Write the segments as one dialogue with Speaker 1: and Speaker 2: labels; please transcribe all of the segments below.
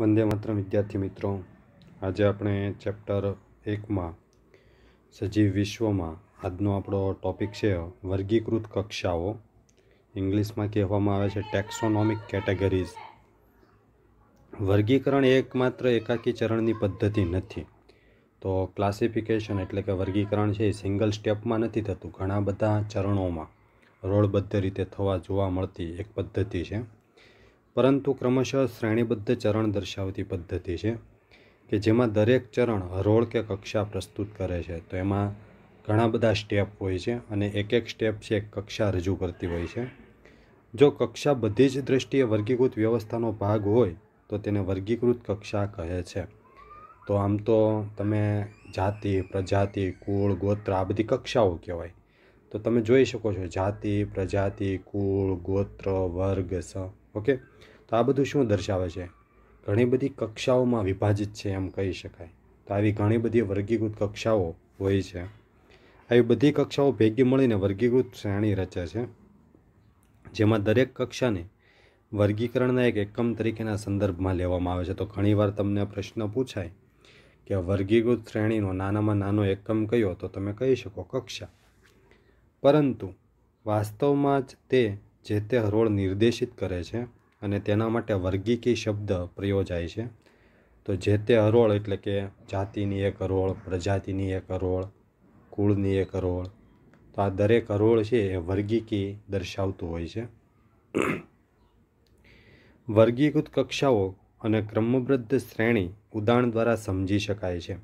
Speaker 1: વંદે માત્ર વિદ્યાર્થી મિત્રો આજે આપણે ચેપ્ટર એકમાં સજીવ વિશ્વમાં આજનો આપણો ટૉપિક છે વર્ગીકૃત કક્ષાઓ ઇંગ્લિશમાં કહેવામાં આવે છે ટેક્સોનોમિક કેટેગરીઝ વર્ગીકરણ એકમાત્ર એકાકી ચરણની પદ્ધતિ નથી તો ક્લાસિફિકેશન એટલે કે વર્ગીકરણ છે એ સિંગલ સ્ટેપમાં નથી થતું ઘણા બધા ચરણોમાં રોડબદ્ધ રીતે થવા જોવા મળતી એક પદ્ધતિ છે પરંતુ ક્રમશઃ શ્રેણીબદ્ધ ચરણ દર્શાવતી પદ્ધતિ છે કે જેમાં દરેક ચરણ હરોળ કે કક્ષા પ્રસ્તુત કરે છે તો એમાં ઘણા બધા સ્ટેપ હોય છે અને એક એક સ્ટેપ છે એક કક્ષા રજૂ કરતી હોય છે જો કક્ષા બધી જ દ્રષ્ટિએ વર્ગીકૃત વ્યવસ્થાનો ભાગ હોય તો તેને વર્ગીકૃત કક્ષા કહે છે તો આમ તો તમે જાતિ પ્રજાતિ કુળ ગોત્ર આ બધી કક્ષાઓ કહેવાય તો તમે જોઈ શકો છો જાતિ પ્રજાતિ કુળ ગોત્ર વર્ગ સ ઓકે તો આ બધું શું દર્શાવે છે ઘણી બધી કક્ષાઓમાં વિભાજિત છે એમ કહી શકાય તો આવી ઘણી બધી વર્ગીકૃત કક્ષાઓ હોય છે આવી બધી કક્ષાઓ ભેગી મળીને વર્ગીકૃત શ્રેણી રચે છે જેમાં દરેક કક્ષાને વર્ગીકરણના એક એકમ તરીકેના સંદર્ભમાં લેવામાં આવે છે તો ઘણીવાર તમને પ્રશ્ન પૂછાય કે વર્ગીકૃત શ્રેણીનો નાનામાં નાનો એકમ કયો તો તમે કહી શકો કક્ષા પરંતુ વાસ્તવમાં જ તે જે તે હરોળ નિર્દેશિત કરે છે અને તેના માટે વર્ગીકી શબ્દ પ્રયોજાય છે તો જે તે હરોળ એટલે કે જાતિની એક હરોળ પ્રજાતિની એક હરોળ કુળની એક હરોળ તો આ દરેક હરોળ છે એ વર્ગીકી દર્શાવતું હોય છે વર્ગીકૃત કક્ષાઓ અને ક્રમબદ્ધ શ્રેણી ઉદાહરણ દ્વારા સમજી શકાય છે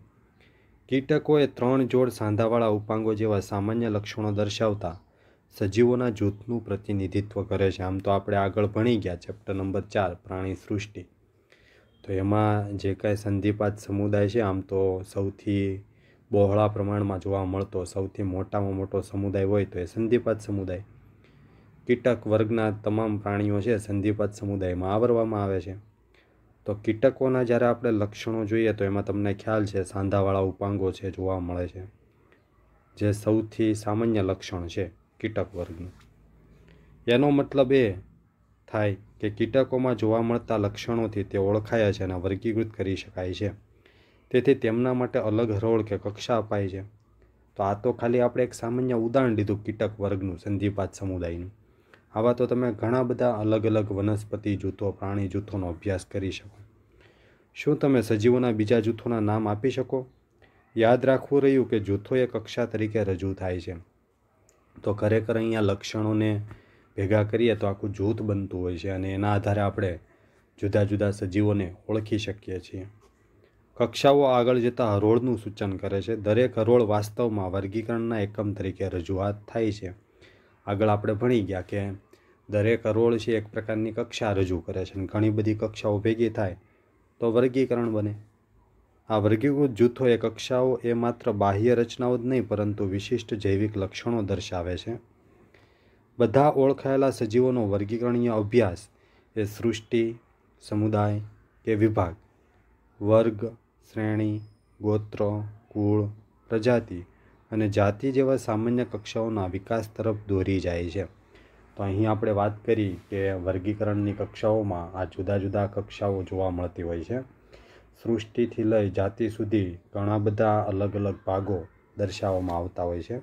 Speaker 1: કીટકોએ ત્રણ જોડ સાંધાવાળા ઉપાંગો જેવા સામાન્ય લક્ષણો દર્શાવતા સજીવોના જૂથનું પ્રતિનિધિત્વ કરે છે આમ તો આપણે આગળ ભણી ગયા ચેપ્ટર નંબર ચાર પ્રાણી સૃષ્ટિ તો એમાં જે કાંઈ સંધિપાત સમુદાય છે આમ તો સૌથી બહોળા પ્રમાણમાં જોવા મળતો સૌથી મોટામાં મોટો સમુદાય હોય તો એ સંધિપાત સમુદાય કીટક વર્ગના તમામ પ્રાણીઓ છે સંધિપાત સમુદાયમાં આવરવામાં આવે છે તો કીટકોના જ્યારે આપણે લક્ષણો જોઈએ તો એમાં તમને ખ્યાલ છે સાંધાવાળા ઉપાંગો છે જોવા મળે છે જે સૌથી સામાન્ય લક્ષણ છે કીટક વર્ગનું એનો મતલબ એ થાય કે કીટકોમાં જોવા મળતા લક્ષણોથી તે ઓળખાયા છે અને વર્ગીકૃત કરી શકાય છે તેથી તેમના માટે અલગ હરોળ કે કક્ષા અપાય છે તો આ તો ખાલી આપણે એક સામાન્ય ઉદાહરણ લીધું કીટક વર્ગનું સંધિપાત સમુદાયનું આવા તો તમે ઘણા બધા અલગ અલગ વનસ્પતિ જૂથો પ્રાણી જૂથોનો અભ્યાસ કરી શકો શું તમે સજીવોના બીજા જૂથોના નામ આપી શકો યાદ રાખવું રહ્યું કે જૂથો એ કક્ષા તરીકે રજૂ થાય છે તો ખરેખર અહીંયા લક્ષણોને ભેગા કરીએ તો આખું જૂથ બનતું હોય છે અને એના આધારે આપણે જુદા જુદા સજીવોને ઓળખી શકીએ છીએ કક્ષાઓ આગળ જતાં હરોળનું સૂચન કરે છે દરેક હરોળ વાસ્તવમાં વર્ગીકરણના એકમ તરીકે રજૂઆત થાય છે આગળ આપણે ભણી ગયા કે દરેક હરોળ છે એક પ્રકારની કક્ષા રજૂ કરે છે અને ઘણી બધી કક્ષાઓ ભેગી થાય તો વર્ગીકરણ બને આ વર્ગીકૃત જૂથો એ કક્ષાઓ એ માત્ર બાહ્ય રચનાઓ જ નહીં પરંતુ વિશિષ્ટ જૈવિક લક્ષણો દર્શાવે છે બધા ઓળખાયેલા સજીવોનો વર્ગીકરણીય અભ્યાસ એ સૃષ્ટિ સમુદાય કે વિભાગ વર્ગ શ્રેણી ગોત્ર કુળ પ્રજાતિ અને જાતિ જેવા સામાન્ય કક્ષાઓના વિકાસ તરફ દોરી જાય છે તો અહીં આપણે વાત કરી કે વર્ગીકરણની કક્ષાઓમાં આ જુદા જુદા કક્ષાઓ જોવા મળતી હોય છે સૃષ્ટિથી લઈ જાતિ સુધી ઘણા બધા અલગ અલગ ભાગો દર્શાવવામાં આવતા હોય છે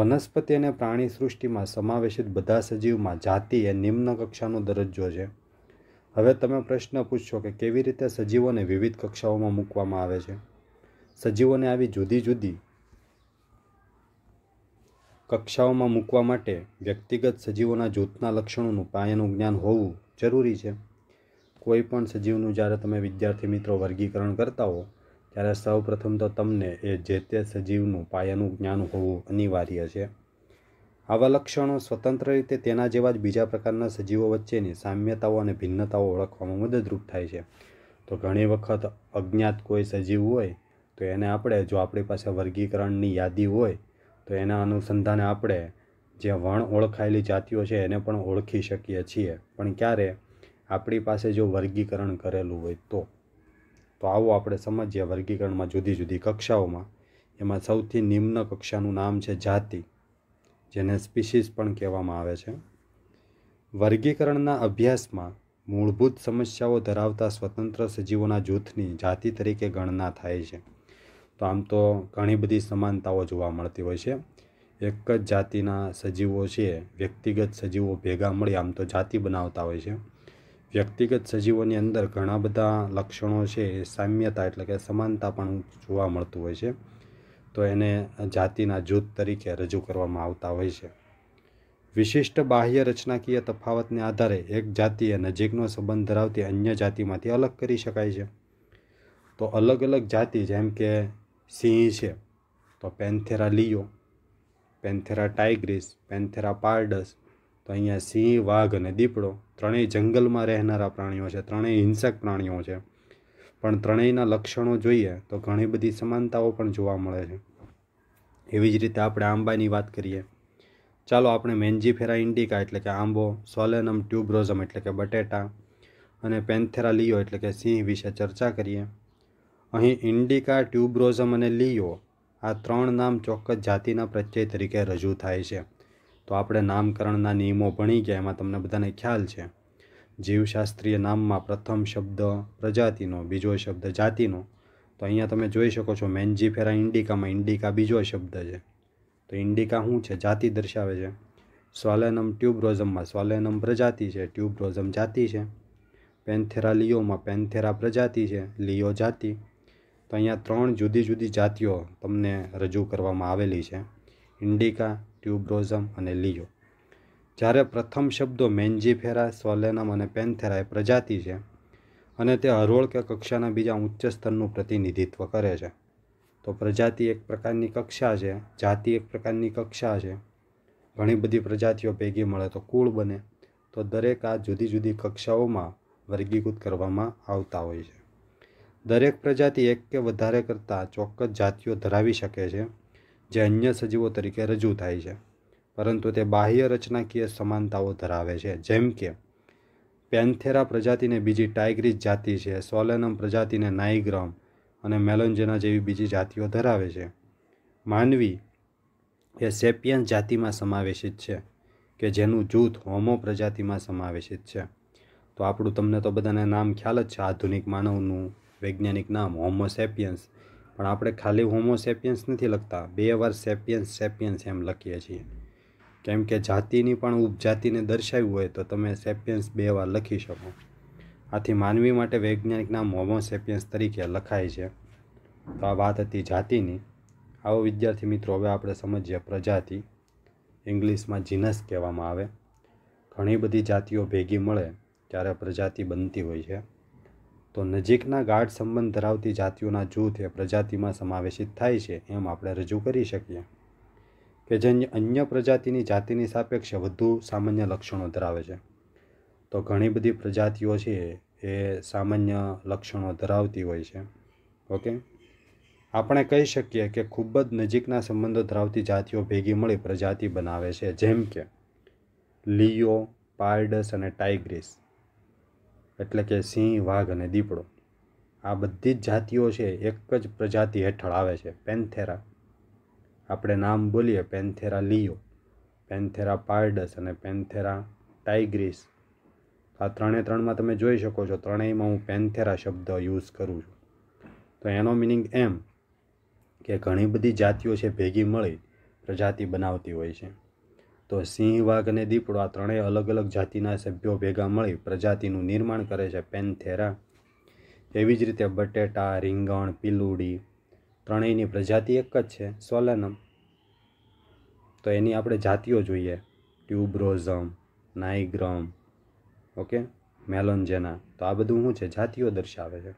Speaker 1: વનસ્પતિ અને પ્રાણી સૃષ્ટિમાં સમાવેશિત બધા સજીવમાં જાતિ એ નિમ્ન કક્ષાનો દરજ્જો છે હવે તમે પ્રશ્ન પૂછશો કે કેવી રીતે સજીવોને વિવિધ કક્ષાઓમાં મૂકવામાં આવે છે સજીવોને આવી જુદી જુદી કક્ષાઓમાં મૂકવા માટે વ્યક્તિગત સજીવોના જૂથના લક્ષણોનું પાયાનું જ્ઞાન હોવું જરૂરી છે કોઈ પણ સજીવનું જ્યારે તમે વિદ્યાર્થી મિત્રો વર્ગીકરણ કરતા હો ત્યારે સૌપ્રથમ તો તમને એ જે તે સજીવનું પાયાનું જ્ઞાન હોવું અનિવાર્ય છે આવા લક્ષણો સ્વતંત્ર રીતે તેના જેવા જ બીજા પ્રકારના સજીવો વચ્ચેની સામ્યતાઓ અને ભિન્નતાઓ ઓળખવામાં મદદરૂપ થાય છે તો ઘણી વખત અજ્ઞાત કોઈ સજીવ હોય તો એને આપણે જો આપણી પાસે વર્ગીકરણની યાદી હોય તો એના અનુસંધાને આપણે જે વણ ઓળખાયેલી જાતિઓ છે એને પણ ઓળખી શકીએ છીએ પણ ક્યારે આપણી પાસે જો વર્ગીકરણ કરેલું હોય તો તો આવો આપણે સમજીએ વર્ગીકરણમાં જુદી જુદી કક્ષાઓમાં એમાં સૌથી નિમ્ન કક્ષાનું નામ છે જાતિ જેને સ્પીસીસ પણ કહેવામાં આવે છે વર્ગીકરણના અભ્યાસમાં મૂળભૂત સમસ્યાઓ ધરાવતા સ્વતંત્ર સજીવોના જૂથની જાતિ તરીકે ગણના થાય છે તો આમ તો ઘણી બધી સમાનતાઓ જોવા મળતી હોય છે એક જ જાતિના સજીવો છે વ્યક્તિગત સજીવો ભેગા મળી આમ તો જાતિ બનાવતા હોય છે વ્યક્તિગત સજીવોની અંદર ઘણા બધા લક્ષણો છે એ સામ્યતા એટલે કે સમાનતા પણ જોવા મળતું હોય છે તો એને જાતિના જૂથ તરીકે રજૂ કરવામાં આવતા હોય છે વિશિષ્ટ બાહ્ય રચનાકીય તફાવતને આધારે એક જાતિએ નજીકનો સંબંધ ધરાવતી અન્ય જાતિમાંથી અલગ કરી શકાય છે તો અલગ અલગ જાતિ જેમ કે સિંહ છે તો પેન્થેરા લિયો પેન્થેરા ટાઇગ્રીસ પેન્થેરા પાર્ડસ તો અહીંયા સિંહ વાઘ અને દીપડો ત્રણેય જંગલમાં રહેનારા પ્રાણીઓ છે ત્રણેય હિંસક પ્રાણીઓ છે પણ ત્રણેયના લક્ષણો જોઈએ તો ઘણી બધી સમાનતાઓ પણ જોવા મળે છે એવી જ રીતે આપણે આંબાની વાત કરીએ ચાલો આપણે મેન્જીફેરા ઇન્ડિકા એટલે કે આંબો સોલેનમ ટ્યુબ્રોઝમ એટલે કે બટેટા અને પેન્થેરા લિયો એટલે કે સિંહ વિશે ચર્ચા કરીએ અહીં ઇન્ડિકા ટ્યુબ્રોઝમ અને લીઓ આ ત્રણ નામ ચોક્કસ જાતિના પ્રત્યય તરીકે રજૂ થાય છે તો આપણે નામકરણના નિયમો ભણી ગયા એમાં તમને બધાને ખ્યાલ છે જીવશાસ્ત્રીય નામમાં પ્રથમ શબ્દ પ્રજાતિનો બીજો શબ્દ જાતિનો તો અહીંયા તમે જોઈ શકો છો મેન્જીફેરા ઇન્ડિકામાં ઇન્ડિકા બીજો શબ્દ છે તો ઇન્ડિકા શું છે જાતિ દર્શાવે છે સ્વાલેનમ ટ્યુબ્રોઝમમાં સ્વાલેનમ પ્રજાતિ છે ટ્યુબ્રોઝમ જાતિ છે પેન્થેરા લિયોમાં પેન્થેરા પ્રજાતિ છે લિયો જાતિ તો અહીંયા ત્રણ જુદી જુદી જાતિઓ તમને રજૂ કરવામાં આવેલી છે ઇન્ડિકા ટ્યુબ્રોઝમ અને લિયો જ્યારે પ્રથમ શબ્દો મેન્જીફેરા સોલેનમ અને પેનથેરા એ પ્રજાતિ છે અને તે હરોળ કે કક્ષાના બીજા ઉચ્ચ સ્તરનું પ્રતિનિધિત્વ કરે છે તો પ્રજાતિ એક પ્રકારની કક્ષા છે જાતિ એક પ્રકારની કક્ષા છે ઘણી બધી પ્રજાતિઓ ભેગી મળે તો કુળ બને તો દરેક આ જુદી જુદી કક્ષાઓમાં વર્ગીકૃત કરવામાં આવતા હોય છે દરેક પ્રજાતિ એક કે વધારે કરતાં ચોક્કસ જાતિઓ ધરાવી શકે છે જે અન્ય સજીવો તરીકે રજૂ થાય છે પરંતુ તે બાહ્ય રચનાકીય સમાનતાઓ ધરાવે છે જેમ કે પેન્થેરા પ્રજાતિને બીજી ટાઇગ્રીસ જાતિ છે સોલેનમ પ્રજાતિને નાઇગ્રમ અને મેલોન્જેના જેવી બીજી જાતિઓ ધરાવે છે માનવી એ સેપિયન જાતિમાં સમાવેશિત છે કે જેનું જૂથ હોમો પ્રજાતિમાં સમાવેશિત છે તો આપણું તમને તો બધાને નામ ખ્યાલ જ છે આધુનિક માનવનું વૈજ્ઞાનિક નામ હોમો સેપિયન્સ પણ આપણે ખાલી હોમોસેપિયન્સ નથી લખતા બે વાર સેપિયન્સ સેપિયન્સ એમ લખીએ છીએ કેમ કે જાતિની પણ ઉપજાતિને દર્શાવ્યું હોય તો તમે સેપિયન્સ બે વાર લખી શકો આથી માનવી માટે વૈજ્ઞાનિક નામ હોમોસેપિયન્સ તરીકે લખાય છે તો આ વાત હતી જાતિની આવો વિદ્યાર્થી મિત્રો હવે આપણે સમજીએ પ્રજાતિ ઇંગ્લિશમાં જીનસ કહેવામાં આવે ઘણી બધી જાતિઓ ભેગી મળે ત્યારે પ્રજાતિ બનતી હોય છે તો નજીકના ગાઢ સંબંધ ધરાવતી જાતિઓના જૂથ એ પ્રજાતિમાં સમાવેશિત થાય છે એમ આપણે રજૂ કરી શકીએ કે જે અન્ય પ્રજાતિની જાતિની સાપેક્ષે વધુ સામાન્ય લક્ષણો ધરાવે છે તો ઘણી બધી પ્રજાતિઓ છે એ સામાન્ય લક્ષણો ધરાવતી હોય છે ઓકે આપણે કહી શકીએ કે ખૂબ જ નજીકના સંબંધો ધરાવતી જાતિઓ ભેગી મળી પ્રજાતિ બનાવે છે જેમ કે લિયો પાર્ડસ અને ટાઈગ્રીસ એટલે કે સિંહ વાઘ અને દીપડો આ બધી જ જાતિઓ છે એક જ પ્રજાતિ હેઠળ આવે છે પેનથેરા આપણે નામ બોલીએ પેનથેરા લિયો પેનથેરા પાર્ડસ અને પેનથેરા ટાઈગ્રીસ આ ત્રણે ત્રણમાં તમે જોઈ શકો છો ત્રણેયમાં હું પેનથેરા શબ્દ યુઝ કરું છું તો એનો મિનિંગ એમ કે ઘણી બધી જાતિઓ છે ભેગી મળી પ્રજાતિ બનાવતી હોય છે તો સિંહ વાઘ અને દીપડો આ ત્રણેય અલગ અલગ જાતિના સભ્યો ભેગા મળી પ્રજાતિનું નિર્માણ કરે છે પેનથેરા એવી જ રીતે બટેટા રીંગણ પીલુડી ત્રણેયની પ્રજાતિ એક જ છે સોલેનમ તો એની આપણે જાતિઓ જોઈએ ટ્યુબ્રોઝમ નાઇગ્રમ ઓકે મેલોન્જેના તો આ બધું શું છે જાતિઓ દર્શાવે છે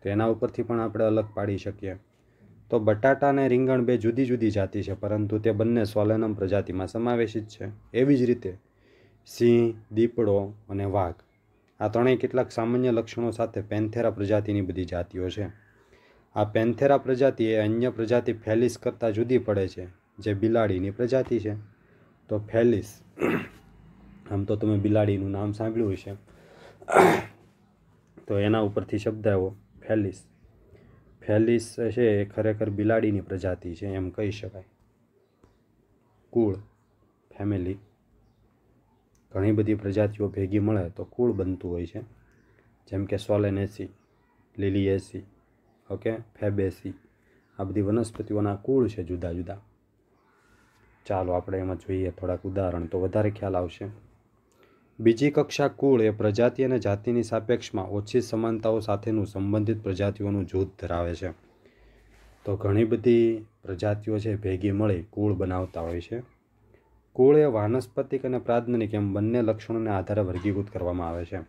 Speaker 1: તો એના ઉપરથી પણ આપણે અલગ પાડી શકીએ તો બટાટા અને રીંગણ બે જુદી જુદી જાતિ છે પરંતુ તે બંને સોલેનમ પ્રજાતિમાં સમાવેશિત છે એવી જ રીતે સિંહ દીપડો અને વાઘ આ ત્રણેય કેટલાક સામાન્ય લક્ષણો સાથે પેન્થેરા પ્રજાતિની બધી જાતિઓ છે આ પેન્થેરા પ્રજાતિ એ અન્ય પ્રજાતિ ફેલિસ કરતાં જુદી પડે છે જે બિલાડીની પ્રજાતિ છે તો ફેલિસ આમ તો તમે બિલાડીનું નામ સાંભળ્યું હશે તો એના ઉપરથી શબ્દ આવ્યો ફેલિસ ફેલિસ છે એ ખરેખર બિલાડીની પ્રજાતિ છે એમ કહી શકાય કુળ ફેમિલી ઘણી બધી પ્રજાતિઓ ભેગી મળે તો કુળ બનતું હોય છે જેમ કે સોલેનેસી લીલીએસી ઓકે ફેબેસી આ બધી વનસ્પતિઓના કુળ છે જુદા જુદા ચાલો આપણે એમાં જોઈએ થોડાક ઉદાહરણ તો વધારે ખ્યાલ આવશે બીજી કક્ષા કુળ એ પ્રજાતિ અને જાતિની સાપેક્ષમાં ઓછી સમાનતાઓ સાથેનું સંબંધિત પ્રજાતિઓનું જૂથ ધરાવે છે તો ઘણી બધી પ્રજાતિઓ છે ભેગી મળી કુળ બનાવતા હોય છે કુળ એ વાનસ્પતિક અને પ્રાજ્ઞનિક એમ બંને લક્ષણોને આધારે વર્ગીકૃત કરવામાં આવે છે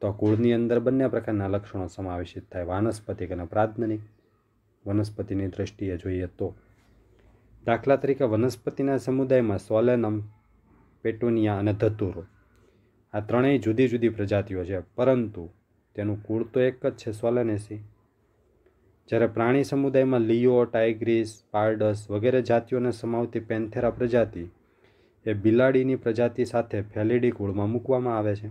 Speaker 1: તો કુળની અંદર બંને પ્રકારના લક્ષણો સમાવેશિત થાય વાનસ્પતિક અને પ્રાજ્ઞનિક વનસ્પતિની દ્રષ્ટિએ જોઈએ તો દાખલા તરીકે વનસ્પતિના સમુદાયમાં સોલેનમ પેટુનિયા અને ધતુરો આ ત્રણેય જુદી જુદી પ્રજાતિઓ છે પરંતુ તેનું કુળ તો એક જ છે સોલેનેસી જ્યારે પ્રાણી સમુદાયમાં લિયો ટાઇગ્રીસ પારડસ વગેરે જાતિઓને સમાવતી પેન્થેરા પ્રજાતિ એ બિલાડીની પ્રજાતિ સાથે ફેલિડી કુળમાં મૂકવામાં આવે છે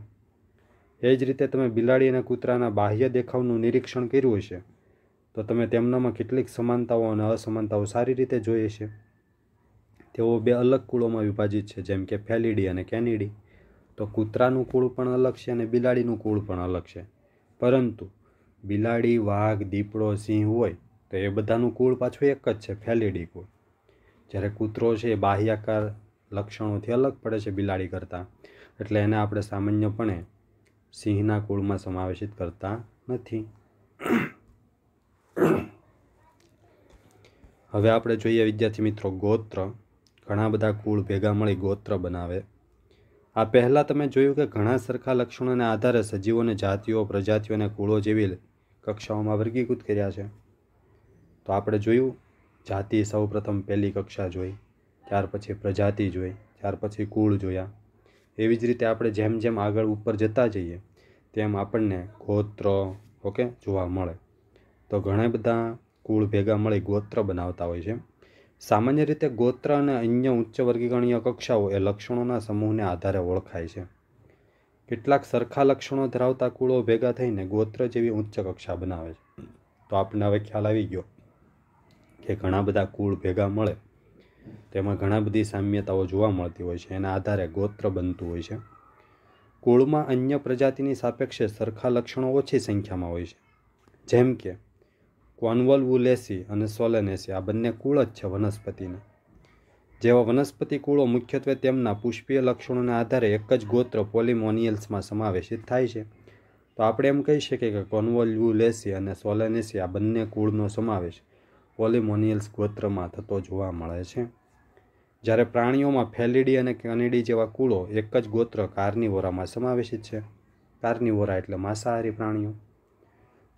Speaker 1: એ જ રીતે તમે બિલાડી અને કૂતરાના બાહ્ય દેખાવનું નિરીક્ષણ કર્યું હશે તો તમે તેમનામાં કેટલીક સમાનતાઓ અને અસમાનતાઓ સારી રીતે જોઈ છે તેઓ બે અલગ કુળોમાં વિભાજિત છે જેમ કે ફેલિડી અને કેનિડી તો કૂતરાનું કુળ પણ અલગ છે અને બિલાડીનું કુળ પણ અલગ છે પરંતુ બિલાડી વાઘ દીપડો સિંહ હોય તો એ બધાનું કુળ પાછું એક જ છે ફેલિડી કુળ જ્યારે કૂતરો છે એ બાહ્યાકાર લક્ષણોથી અલગ પડે છે બિલાડી કરતાં એટલે એને આપણે સામાન્યપણે સિંહના કુળમાં સમાવેશિત કરતા નથી હવે આપણે જોઈએ વિદ્યાર્થી મિત્રો ગોત્ર ઘણા બધા કુળ ભેગા મળી ગોત્ર બનાવે આ પહેલાં તમે જોયું કે ઘણા સરખા લક્ષણોને આધારે સજીવોને જાતિઓ પ્રજાતિઓ અને કુળો જેવી કક્ષાઓમાં વર્ગીકૃત કર્યા છે તો આપણે જોયું જાતિ સૌપ્રથમ પહેલી કક્ષા જોઈ ત્યાર પછી પ્રજાતિ જોઈ ત્યાર પછી કુળ જોયા એવી જ રીતે આપણે જેમ જેમ આગળ ઉપર જતા જઈએ તેમ આપણને ગોત્ર ઓકે જોવા મળે તો ઘણા બધા કુળ ભેગા મળી ગોત્ર બનાવતા હોય છે સામાન્ય રીતે ગોત્ર અને અન્ય ઉચ્ચ વર્ગીકરણીય કક્ષાઓ એ લક્ષણોના સમૂહને આધારે ઓળખાય છે કેટલાક સરખા લક્ષણો ધરાવતા કુળો ભેગા થઈને ગોત્ર જેવી ઉચ્ચ કક્ષા બનાવે છે તો આપણે હવે ખ્યાલ આવી ગયો કે ઘણા બધા કુળ ભેગા મળે તેમાં ઘણા બધી સામ્યતાઓ જોવા મળતી હોય છે એના આધારે ગોત્ર બનતું હોય છે કુળમાં અન્ય પ્રજાતિની સાપેક્ષે સરખા લક્ષણો ઓછી સંખ્યામાં હોય છે જેમ કે કોન્વલ્વુલેસી અને સોલેનેસી આ બંને કુળ જ છે વનસ્પતિના જેવા વનસ્પતિ કુળો મુખ્યત્વે તેમના પુષ્પીય લક્ષણોના આધારે એક જ ગોત્ર પોલિમોનિયલ્સમાં સમાવેશિત થાય છે તો આપણે એમ કહી શકીએ કે કોન્વલ્યુલેસી અને સોલેનેસી આ બંને કુળનો સમાવેશ પોલિમોનિયલ્સ ગોત્રમાં થતો જોવા મળે છે જ્યારે પ્રાણીઓમાં ફેલિડી અને કનેડી જેવા કુળો એક જ ગોત્ર કાર્નિવોરામાં સમાવેશિત છે કાર્નિવોરા એટલે માંસાહારી પ્રાણીઓ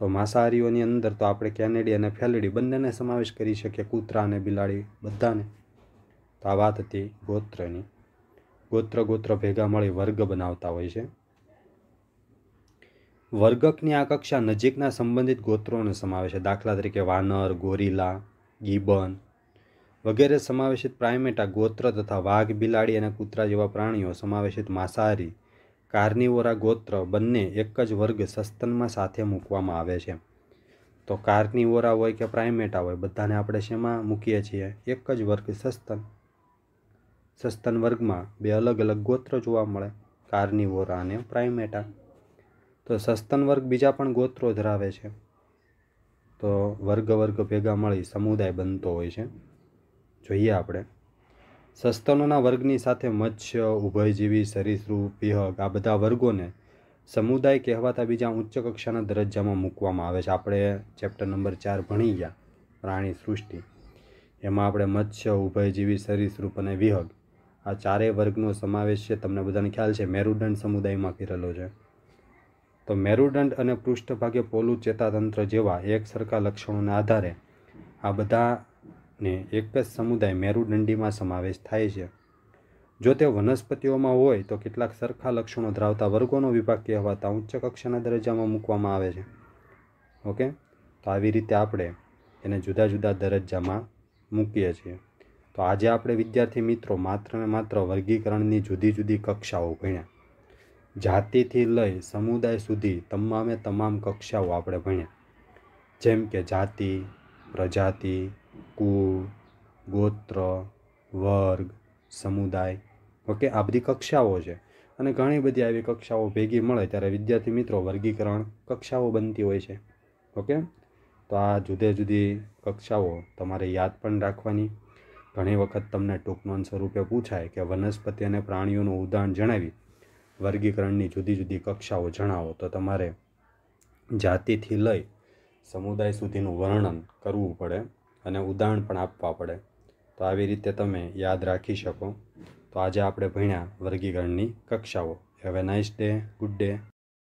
Speaker 1: તો માંસાહારીઓની અંદર તો આપણે કેનેડી અને ફેલડી બંનેને સમાવેશ કરી શકીએ કૂતરા અને બિલાડી બધાને તો આ વાત હતી ગોત્રની ગોત્ર ગોત્ર ભેગા મળી વર્ગ બનાવતા હોય છે વર્ગકની આ કક્ષા નજીકના સંબંધિત ગોત્રોનો સમાવેશ છે દાખલા તરીકે વાનર ગોરીલા ગીબન વગેરે સમાવેશિત પ્રાઇમેટા ગોત્ર તથા વાઘ બિલાડી અને કૂતરા જેવા પ્રાણીઓ સમાવેશિત માંસાહારી કાર્નિવોરા ગોત્ર બંને એક જ વર્ગ સસ્તનમાં સાથે મૂકવામાં આવે છે તો કાર્નિવોરા હોય કે પ્રાઇમેટા હોય બધાને આપણે શેમાં મૂકીએ છીએ એક જ વર્ગ સસ્તન સસ્તન વર્ગમાં બે અલગ અલગ ગોત્ર જોવા મળે કાર્નિવોરા અને પ્રાઇમેટા તો સસ્તન વર્ગ બીજા પણ ગોત્રો ધરાવે છે તો વર્ગ વર્ગ ભેગા મળી સમુદાય બનતો હોય છે જોઈએ આપણે સસ્તનોના વર્ગની સાથે મત્સ્ય ઉભયજીવી સરિસૃપ સરીસૃપ આ બધા વર્ગોને સમુદાય કહેવાતા બીજા ઉચ્ચ કક્ષાના દરજ્જામાં મૂકવામાં આવે છે આપણે ચેપ્ટર નંબર ચાર ભણી ગયા પ્રાણી સૃષ્ટિ એમાં આપણે મત્સ્ય ઉભયજીવી સરિસૃપ અને વિહગ આ ચારેય વર્ગનો સમાવેશ છે તમને બધાને ખ્યાલ છે મેરુદંડ સમુદાયમાં કરેલો છે તો મેરુદંડ અને પૃષ્ઠભાગે પોલું ચેતાતંત્ર જેવા એક સરખા લક્ષણોના આધારે આ બધા ને એક જ સમુદાય મેરુદંડીમાં સમાવેશ થાય છે જો તે વનસ્પતિઓમાં હોય તો કેટલાક સરખા લક્ષણો ધરાવતા વર્ગોનો વિભાગ કહેવાતા ઉચ્ચ કક્ષાના દરજ્જામાં મૂકવામાં આવે છે ઓકે તો આવી રીતે આપણે એને જુદા જુદા દરજ્જામાં મૂકીએ છીએ તો આજે આપણે વિદ્યાર્થી મિત્રો માત્ર ને માત્ર વર્ગીકરણની જુદી જુદી કક્ષાઓ ભણ્યા જાતિથી લઈ સમુદાય સુધી તમામે તમામ કક્ષાઓ આપણે ભણ્યા જેમ કે જાતિ પ્રજાતિ કુળ ગોત્ર વર્ગ સમુદાય ઓકે આ બધી કક્ષાઓ છે અને ઘણી બધી આવી કક્ષાઓ ભેગી મળે ત્યારે વિદ્યાર્થી મિત્રો વર્ગીકરણ કક્ષાઓ બનતી હોય છે ઓકે તો આ જુદી જુદી કક્ષાઓ તમારે યાદ પણ રાખવાની ઘણી વખત તમને ટૂંકનોન સ્વરૂપે પૂછાય કે વનસ્પતિ અને પ્રાણીઓનું ઉદાહરણ જણાવી વર્ગીકરણની જુદી જુદી કક્ષાઓ જણાવો તો તમારે જાતિથી લઈ સમુદાય સુધીનું વર્ણન કરવું પડે અને ઉદાહરણ પણ આપવા પડે તો આવી રીતે તમે યાદ રાખી શકો તો આજે આપણે ભણ્યા વર્ગીકરણની કક્ષાઓ have a nice day good day